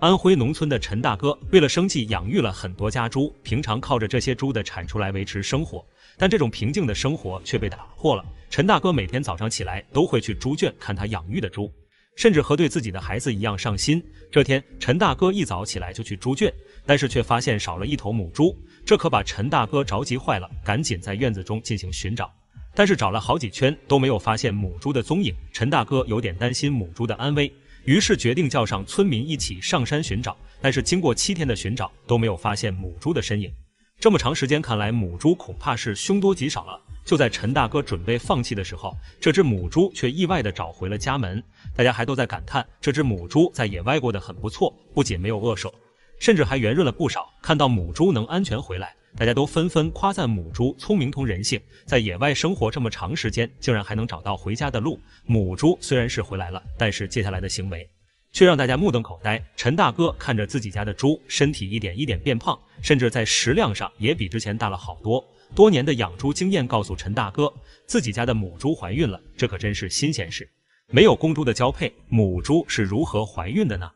安徽农村的陈大哥为了生计，养育了很多家猪，平常靠着这些猪的产出来维持生活。但这种平静的生活却被打破了。陈大哥每天早上起来都会去猪圈看他养育的猪，甚至和对自己的孩子一样上心。这天，陈大哥一早起来就去猪圈，但是却发现少了一头母猪，这可把陈大哥着急坏了，赶紧在院子中进行寻找，但是找了好几圈都没有发现母猪的踪影。陈大哥有点担心母猪的安危。于是决定叫上村民一起上山寻找，但是经过七天的寻找都没有发现母猪的身影。这么长时间看来，母猪恐怕是凶多吉少了。就在陈大哥准备放弃的时候，这只母猪却意外的找回了家门。大家还都在感叹，这只母猪在野外过得很不错，不仅没有饿瘦，甚至还圆润了不少。看到母猪能安全回来。大家都纷纷夸赞母猪聪明通人性，在野外生活这么长时间，竟然还能找到回家的路。母猪虽然是回来了，但是接下来的行为却让大家目瞪口呆。陈大哥看着自己家的猪身体一点一点变胖，甚至在食量上也比之前大了好多。多年的养猪经验告诉陈大哥，自己家的母猪怀孕了，这可真是新鲜事。没有公猪的交配，母猪是如何怀孕的呢？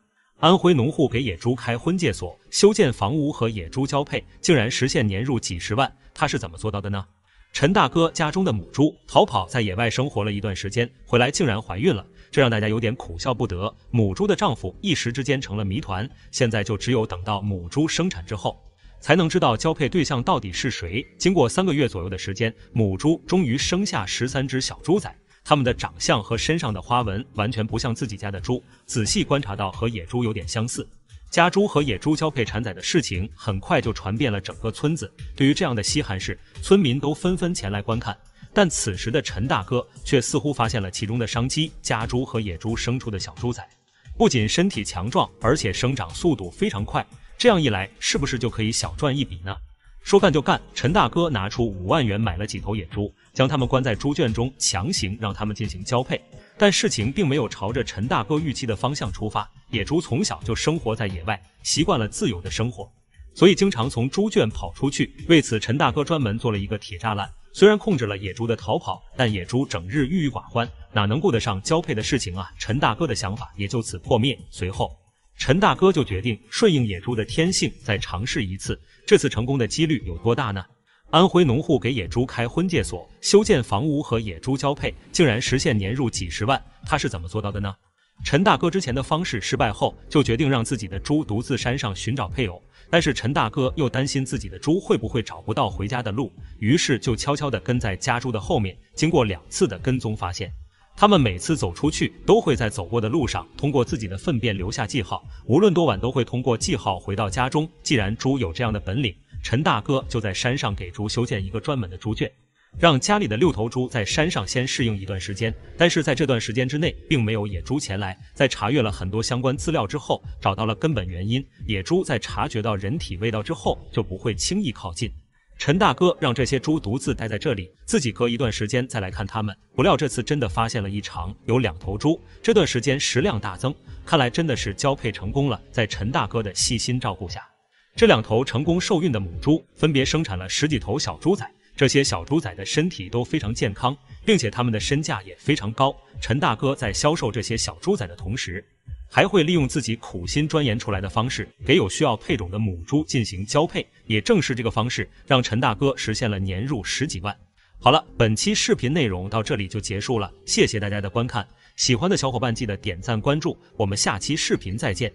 安徽农户给野猪开婚介所，修建房屋和野猪交配，竟然实现年入几十万，他是怎么做到的呢？陈大哥家中的母猪逃跑，在野外生活了一段时间，回来竟然怀孕了，这让大家有点苦笑不得。母猪的丈夫一时之间成了谜团，现在就只有等到母猪生产之后，才能知道交配对象到底是谁。经过三个月左右的时间，母猪终于生下十三只小猪仔。他们的长相和身上的花纹完全不像自己家的猪，仔细观察到和野猪有点相似。家猪和野猪交配产崽的事情很快就传遍了整个村子。对于这样的稀罕事，村民都纷纷前来观看。但此时的陈大哥却似乎发现了其中的商机：家猪和野猪生出的小猪崽，不仅身体强壮，而且生长速度非常快。这样一来，是不是就可以小赚一笔呢？说干就干，陈大哥拿出五万元买了几头野猪，将他们关在猪圈中，强行让他们进行交配。但事情并没有朝着陈大哥预期的方向出发。野猪从小就生活在野外，习惯了自由的生活，所以经常从猪圈跑出去。为此，陈大哥专门做了一个铁栅栏，虽然控制了野猪的逃跑，但野猪整日郁郁寡欢，哪能顾得上交配的事情啊？陈大哥的想法也就此破灭。随后。陈大哥就决定顺应野猪的天性，再尝试一次。这次成功的几率有多大呢？安徽农户给野猪开婚介所，修建房屋和野猪交配，竟然实现年入几十万。他是怎么做到的呢？陈大哥之前的方式失败后，就决定让自己的猪独自山上寻找配偶。但是陈大哥又担心自己的猪会不会找不到回家的路，于是就悄悄地跟在家猪的后面。经过两次的跟踪，发现。他们每次走出去，都会在走过的路上通过自己的粪便留下记号，无论多晚都会通过记号回到家中。既然猪有这样的本领，陈大哥就在山上给猪修建一个专门的猪圈，让家里的六头猪在山上先适应一段时间。但是在这段时间之内，并没有野猪前来。在查阅了很多相关资料之后，找到了根本原因：野猪在察觉到人体味道之后，就不会轻易靠近。陈大哥让这些猪独自待在这里，自己隔一段时间再来看他们。不料这次真的发现了异常，有两头猪这段时间食量大增，看来真的是交配成功了。在陈大哥的细心照顾下，这两头成功受孕的母猪分别生产了十几头小猪仔。这些小猪仔的身体都非常健康，并且它们的身价也非常高。陈大哥在销售这些小猪仔的同时，还会利用自己苦心钻研出来的方式，给有需要配种的母猪进行交配。也正是这个方式，让陈大哥实现了年入十几万。好了，本期视频内容到这里就结束了，谢谢大家的观看。喜欢的小伙伴记得点赞关注，我们下期视频再见。